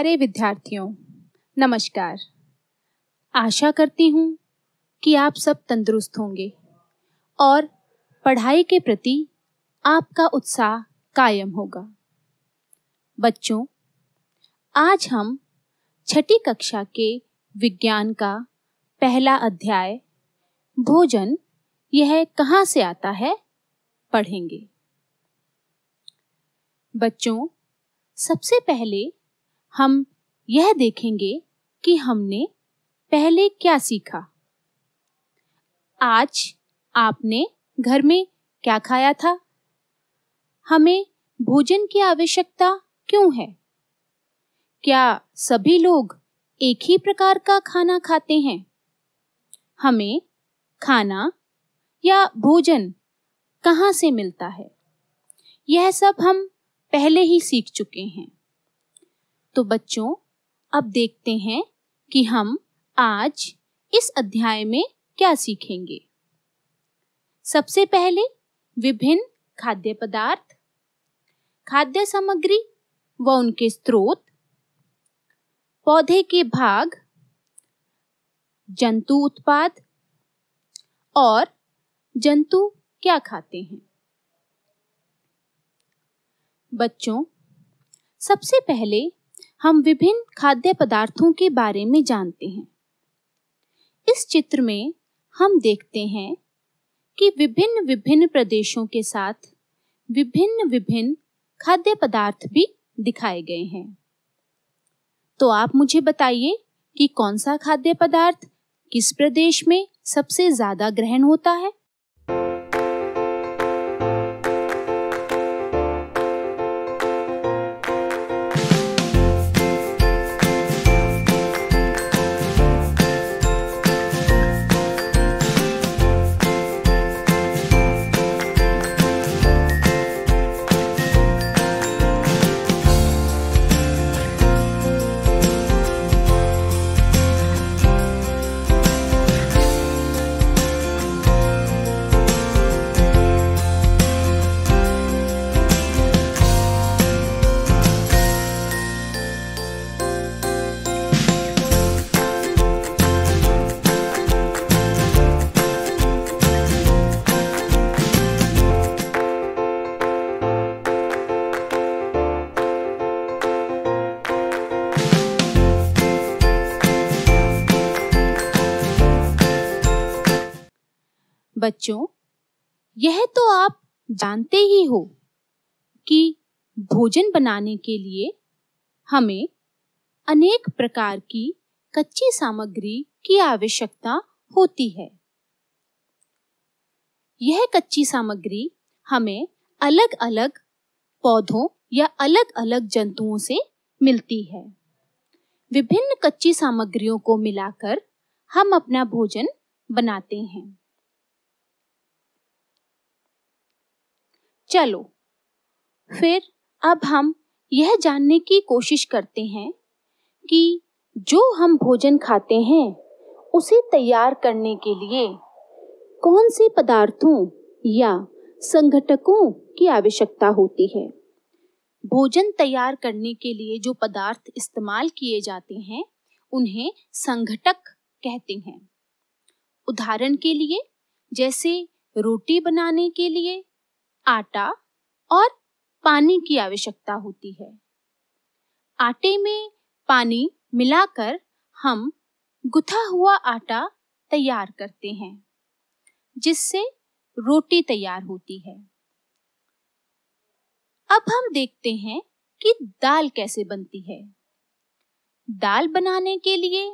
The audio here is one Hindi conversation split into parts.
प्यारे विद्यार्थियों नमस्कार आशा करती हूँ कि आप सब तंदुरुस्त होंगे और पढ़ाई के प्रति आपका उत्साह कायम होगा बच्चों आज हम छठी कक्षा के विज्ञान का पहला अध्याय भोजन यह कहाँ से आता है पढ़ेंगे बच्चों सबसे पहले हम यह देखेंगे कि हमने पहले क्या सीखा आज आपने घर में क्या खाया था हमें भोजन की आवश्यकता क्यों है क्या सभी लोग एक ही प्रकार का खाना खाते हैं हमें खाना या भोजन कहाँ से मिलता है यह सब हम पहले ही सीख चुके हैं तो बच्चों अब देखते हैं कि हम आज इस अध्याय में क्या सीखेंगे सबसे पहले विभिन्न खाद्य पदार्थ खाद्य सामग्री व उनके स्रोत पौधे के भाग जंतु उत्पाद और जंतु क्या खाते हैं बच्चों सबसे पहले हम विभिन्न खाद्य पदार्थों के बारे में जानते हैं इस चित्र में हम देखते हैं कि विभिन्न विभिन्न प्रदेशों के साथ विभिन्न विभिन्न खाद्य पदार्थ भी दिखाए गए हैं तो आप मुझे बताइए कि कौन सा खाद्य पदार्थ किस प्रदेश में सबसे ज्यादा ग्रहण होता है बच्चों यह तो आप जानते ही हो कि भोजन बनाने के लिए हमें अनेक प्रकार की कच्ची सामग्री की आवश्यकता होती है यह कच्ची सामग्री हमें अलग अलग पौधों या अलग अलग जंतुओं से मिलती है विभिन्न कच्ची सामग्रियों को मिलाकर हम अपना भोजन बनाते हैं चलो फिर अब हम यह जानने की कोशिश करते हैं कि जो हम भोजन खाते हैं उसे तैयार करने के लिए कौन से पदार्थों या संघटकों की आवश्यकता होती है भोजन तैयार करने के लिए जो पदार्थ इस्तेमाल किए जाते हैं उन्हें संगठक कहते हैं उदाहरण के लिए जैसे रोटी बनाने के लिए आटा और पानी की आवश्यकता होती है आटे में पानी मिलाकर हम गुथा हुआ आटा तैयार करते हैं जिससे रोटी तैयार होती है अब हम देखते हैं कि दाल कैसे बनती है दाल बनाने के लिए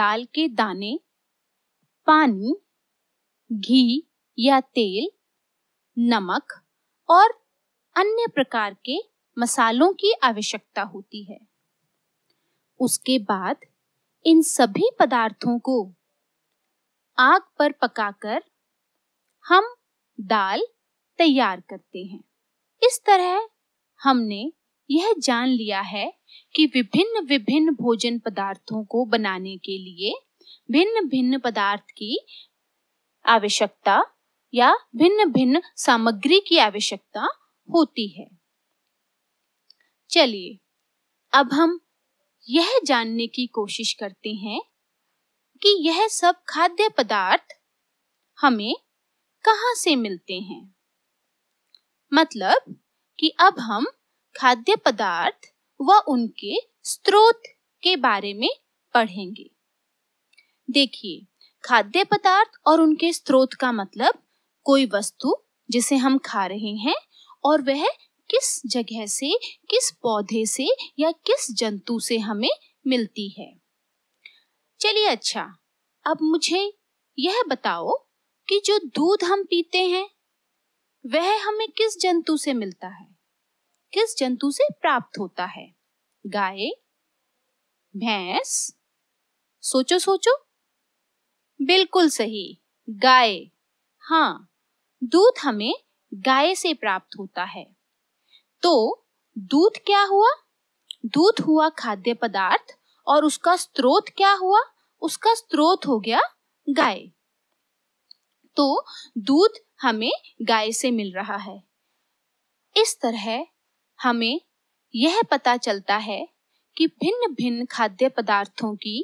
दाल के दाने पानी घी या तेल नमक और अन्य प्रकार के मसालों की आवश्यकता होती है उसके बाद इन सभी पदार्थों को आग पर पकाकर हम दाल तैयार करते हैं इस तरह हमने यह जान लिया है कि विभिन्न विभिन्न भोजन पदार्थों को बनाने के लिए भिन्न भिन्न पदार्थ की आवश्यकता या भिन्न भिन्न सामग्री की आवश्यकता होती है चलिए अब हम यह जानने की कोशिश करते हैं कि यह सब खाद्य पदार्थ हमें कहा से मिलते हैं मतलब कि अब हम खाद्य पदार्थ व उनके स्रोत के बारे में पढ़ेंगे देखिए खाद्य पदार्थ और उनके स्रोत का मतलब कोई वस्तु जिसे हम खा रहे हैं और वह किस जगह से किस पौधे से या किस जंतु से हमें मिलती है चलिए अच्छा अब मुझे यह बताओ कि जो दूध हम पीते हैं वह हमें किस जंतु से मिलता है किस जंतु से प्राप्त होता है गाय भैंस सोचो सोचो बिल्कुल सही गाय हाँ दूध हमें गाय से प्राप्त होता है तो दूध क्या हुआ दूध हुआ खाद्य पदार्थ और उसका स्रोत क्या हुआ उसका स्रोत हो गया गाय तो दूध हमें गाय से मिल रहा है इस तरह हमें यह पता चलता है कि भिन्न भिन्न खाद्य पदार्थों की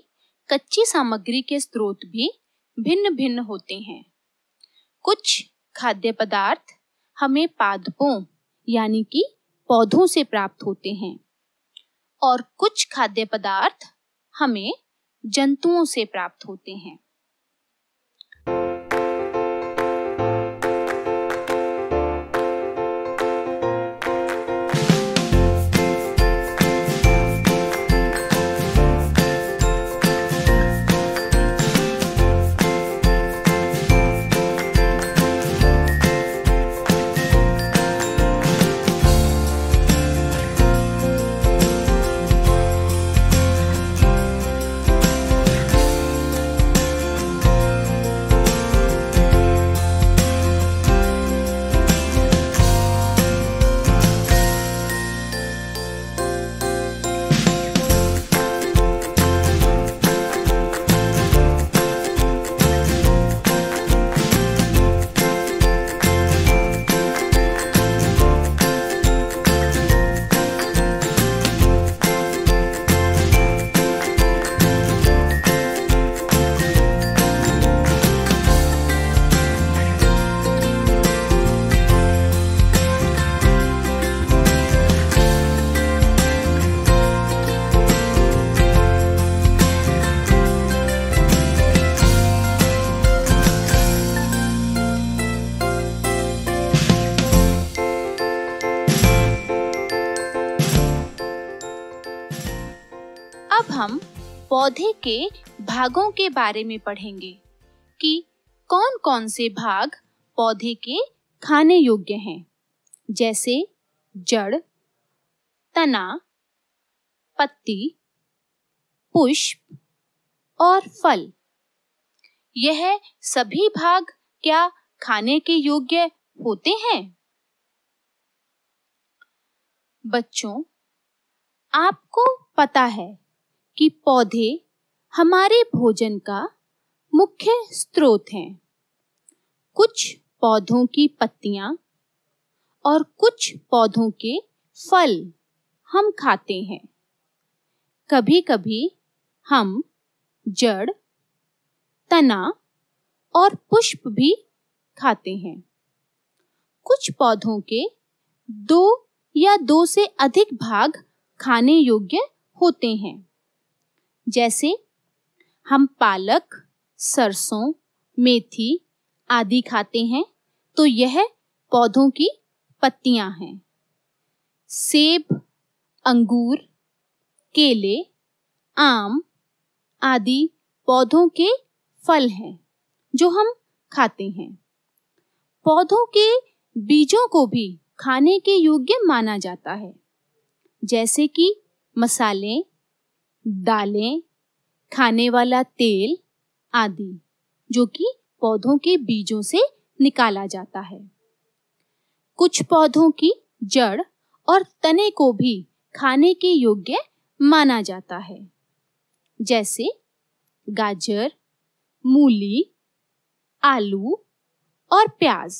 कच्ची सामग्री के स्रोत भी भिन्न भिन्न होते हैं कुछ खाद्य पदार्थ हमें पादपों यानी कि पौधों से प्राप्त होते हैं और कुछ खाद्य पदार्थ हमें जंतुओं से प्राप्त होते हैं अब हम पौधे के भागों के बारे में पढ़ेंगे कि कौन कौन से भाग पौधे के खाने योग्य हैं जैसे जड़ तना पत्ती पुष्प और फल यह सभी भाग क्या खाने के योग्य होते हैं बच्चों आपको पता है कि पौधे हमारे भोजन का मुख्य स्रोत हैं कुछ पौधों की पत्तियां और कुछ पौधों के फल हम खाते हैं कभी कभी हम जड़ तना और पुष्प भी खाते हैं कुछ पौधों के दो या दो से अधिक भाग खाने योग्य होते हैं जैसे हम पालक सरसों मेथी आदि खाते हैं तो यह पौधों की पत्तियां हैं सेब अंगूर केले आम आदि पौधों के फल हैं जो हम खाते हैं पौधों के बीजों को भी खाने के योग्य माना जाता है जैसे कि मसाले दालें खाने वाला तेल आदि जो कि पौधों के बीजों से निकाला जाता है कुछ पौधों की जड़ और तने को भी खाने के योग्य माना जाता है जैसे गाजर मूली आलू और प्याज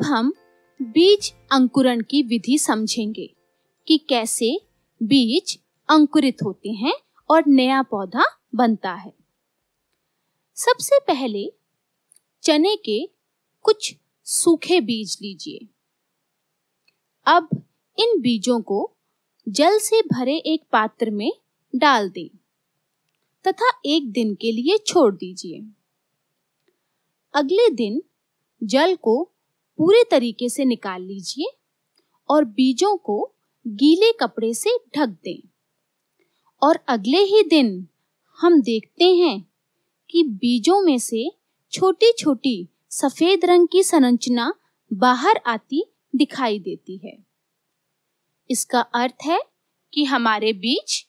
अब हम बीज अंकुरण की विधि समझेंगे कि कैसे बीज अंकुरित होते हैं और नया पौधा बनता है सबसे पहले चने के कुछ सूखे बीज लीजिए अब इन बीजों को जल से भरे एक पात्र में डाल दें तथा एक दिन के लिए छोड़ दीजिए अगले दिन जल को पूरे तरीके से निकाल लीजिए और बीजों को गीले कपड़े से ढक दें और अगले ही दिन हम देखते हैं कि बीजों में से छोटी छोटी सफेद रंग की संरचना बाहर आती दिखाई देती है इसका अर्थ है कि हमारे बीज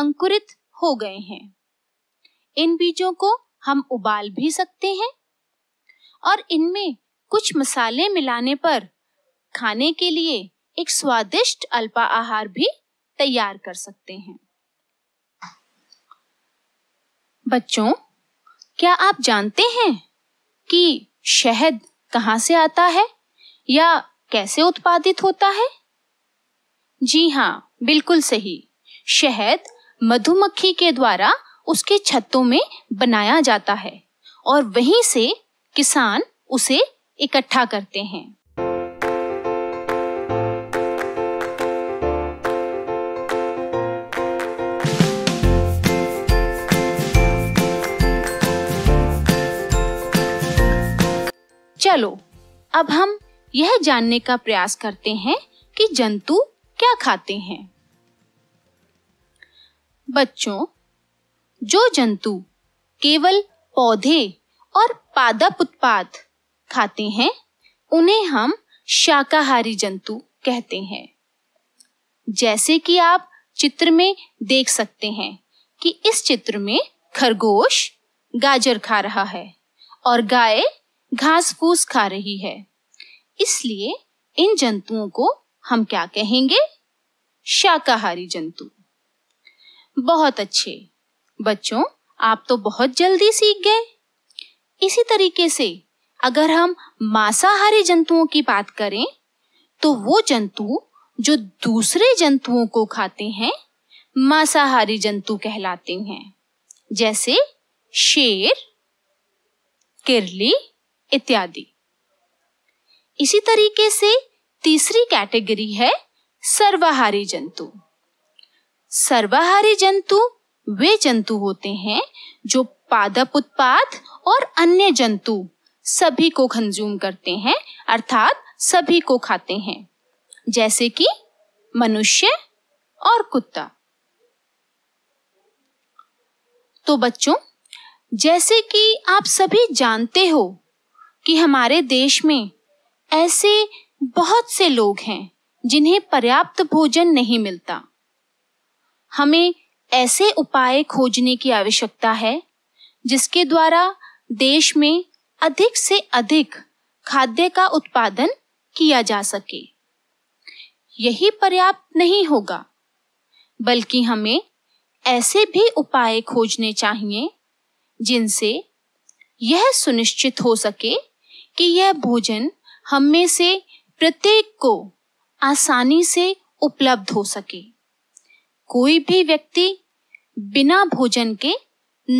अंकुरित हो गए हैं इन बीजों को हम उबाल भी सकते हैं और इनमें कुछ मसाले मिलाने पर खाने के लिए एक स्वादिष्ट अल्पा आहार भी तैयार कर सकते हैं बच्चों क्या आप जानते हैं कि शहद कहाँ से आता है या कैसे उत्पादित होता है जी हाँ बिल्कुल सही शहद मधुमक्खी के द्वारा उसके छत्तों में बनाया जाता है और वहीं से किसान उसे इकट्ठा करते हैं चलो अब हम यह जानने का प्रयास करते हैं कि जंतु क्या खाते हैं बच्चों जो जंतु केवल पौधे और पादप उत्पाद खाते हैं उन्हें हम शाकाहारी जंतु कहते हैं जैसे कि आप चित्र में देख सकते हैं कि इस चित्र में खरगोश गाजर खा रहा है और गाय घास फूस खा रही है इसलिए इन जंतुओं को हम क्या कहेंगे शाकाहारी जंतु बहुत अच्छे बच्चों आप तो बहुत जल्दी सीख गए इसी तरीके से अगर हम मांसाहारी जंतुओं की बात करें तो वो जंतु जो दूसरे जंतुओं को खाते हैं मांसाहारी जंतु कहलाते हैं जैसे शेर किरली इत्यादि इसी तरीके से तीसरी कैटेगरी है सर्वाहारी जंतु सर्वाहारी जंतु वे जंतु होते हैं जो पादप उत्पाद और अन्य जंतु सभी को कंज्यूम करते हैं अर्थात सभी को खाते हैं जैसे कि मनुष्य और कुत्ता तो बच्चों जैसे कि आप सभी जानते हो कि हमारे देश में ऐसे बहुत से लोग हैं जिन्हें पर्याप्त भोजन नहीं मिलता हमें ऐसे उपाय खोजने की आवश्यकता है जिसके द्वारा देश में अधिक से अधिक खाद्य का उत्पादन किया जा सके यही पर्याप्त नहीं होगा बल्कि हमें ऐसे भी उपाय खोजने चाहिए जिनसे यह सुनिश्चित हो सके कि यह भोजन हम में से प्रत्येक को आसानी से उपलब्ध हो सके कोई भी व्यक्ति बिना भोजन के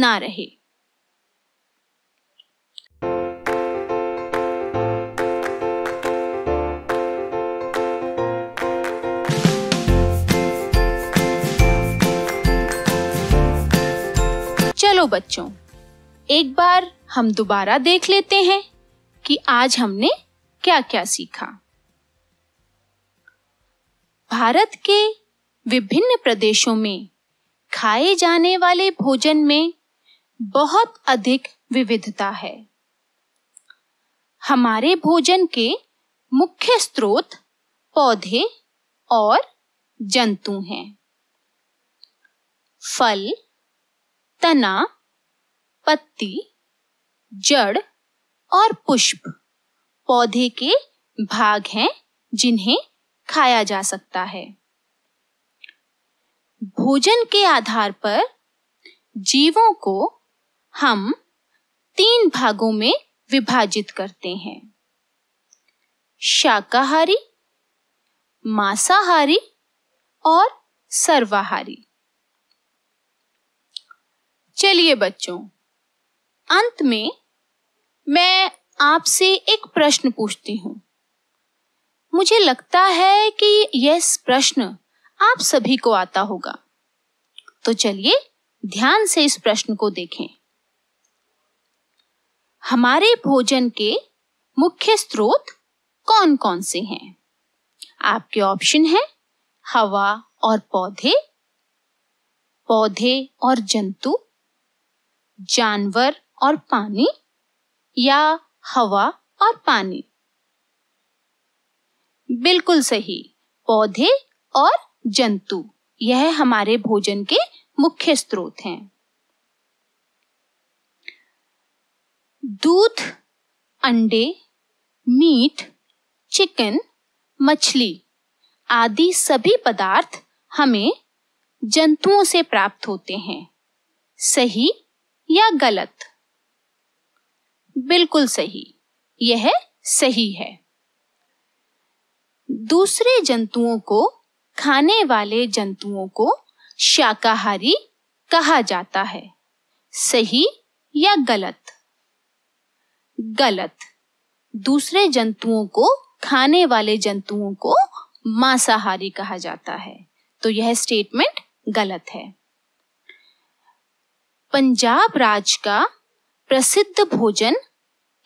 ना रहे चलो बच्चों एक बार हम दोबारा देख लेते हैं कि आज हमने क्या क्या सीखा भारत के विभिन्न प्रदेशों में खाए जाने वाले भोजन में बहुत अधिक विविधता है हमारे भोजन के मुख्य स्रोत पौधे और जंतु हैं फल तना पत्ती जड़ और पुष्प पौधे के भाग हैं जिन्हें खाया जा सकता है भोजन के आधार पर जीवों को हम तीन भागों में विभाजित करते हैं शाकाहारी मांसाहारी और सर्वाहारी चलिए बच्चों अंत में मैं आपसे एक प्रश्न पूछती हूँ मुझे लगता है कि यह प्रश्न आप सभी को आता होगा तो चलिए ध्यान से इस प्रश्न को देखें हमारे भोजन के मुख्य स्रोत कौन कौन से हैं आपके ऑप्शन है हवा और पौधे पौधे और जंतु जानवर और पानी या हवा और पानी बिल्कुल सही पौधे और जंतु यह हमारे भोजन के मुख्य स्रोत हैं दूध अंडे मीट चिकन मछली आदि सभी पदार्थ हमें जंतुओं से प्राप्त होते हैं सही या गलत बिल्कुल सही यह सही है दूसरे जंतुओं को खाने वाले जंतुओं को शाकाहारी कहा जाता है सही या गलत गलत दूसरे जंतुओं को खाने वाले जंतुओं को मांसाहारी कहा जाता है तो यह स्टेटमेंट गलत है पंजाब राज्य का प्रसिद्ध भोजन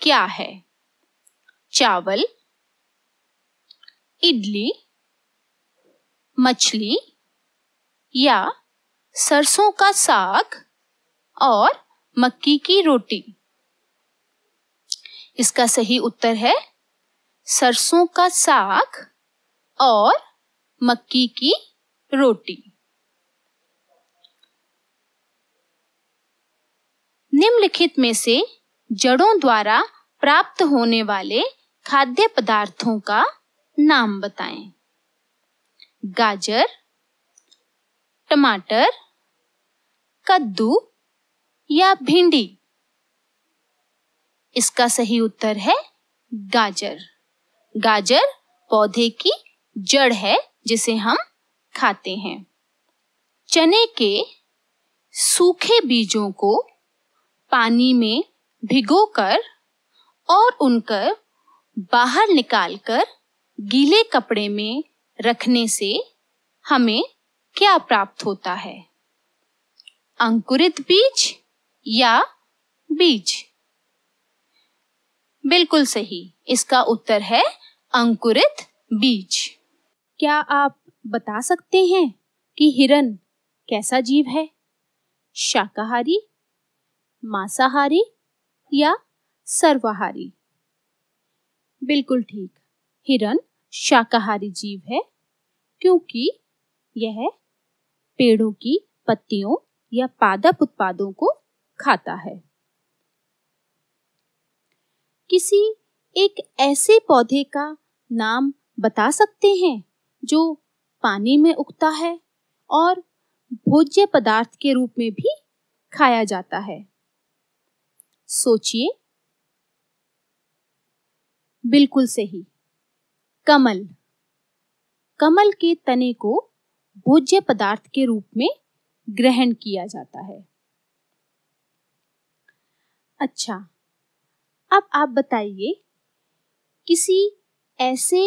क्या है चावल इडली मछली या सरसों का साग और मक्की की रोटी इसका सही उत्तर है सरसों का साग और मक्की की रोटी निम्नलिखित में से जड़ों द्वारा प्राप्त होने वाले खाद्य पदार्थों का नाम बताएं गाजर टमाटर कद्दू या भिंडी इसका सही उत्तर है गाजर गाजर पौधे की जड़ है जिसे हम खाते हैं चने के सूखे बीजों को पानी में भिगोकर और उनकर बाहर निकालकर गीले कपड़े में रखने से हमें क्या प्राप्त होता है अंकुरित बीज या बीज बिल्कुल सही इसका उत्तर है अंकुरित बीज क्या आप बता सकते हैं कि हिरन कैसा जीव है शाकाहारी मांसाहारी या सर्वाहारी बिल्कुल ठीक हिरण शाकाहारी जीव है क्योंकि यह पेड़ों की पत्तियों या पादप उत्पादों को खाता है किसी एक ऐसे पौधे का नाम बता सकते हैं जो पानी में उगता है और भोज्य पदार्थ के रूप में भी खाया जाता है सोचिए बिल्कुल सही कमल कमल के तने को भोज्य पदार्थ के रूप में ग्रहण किया जाता है अच्छा अब आप बताइए किसी ऐसे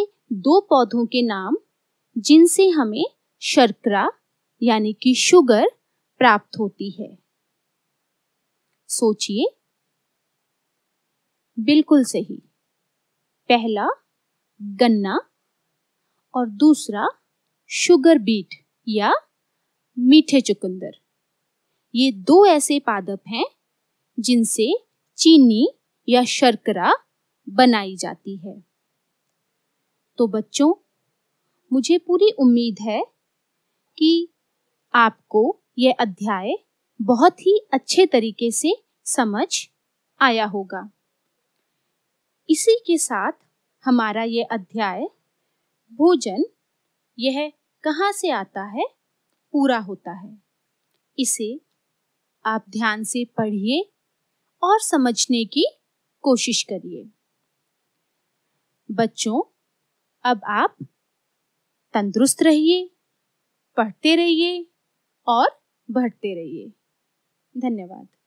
दो पौधों के नाम जिनसे हमें शर्करा यानी कि शुगर प्राप्त होती है सोचिए बिल्कुल सही पहला गन्ना और दूसरा शुगर बीट या मीठे चुकंदर ये दो ऐसे पादप हैं जिनसे चीनी या शर्करा बनाई जाती है तो बच्चों मुझे पूरी उम्मीद है कि आपको यह अध्याय बहुत ही अच्छे तरीके से समझ आया होगा इसी के साथ हमारा ये अध्याय भोजन यह कहाँ से आता है पूरा होता है इसे आप ध्यान से पढ़िए और समझने की कोशिश करिए बच्चों अब आप तंदुरुस्त रहिए पढ़ते रहिए और बढ़ते रहिए धन्यवाद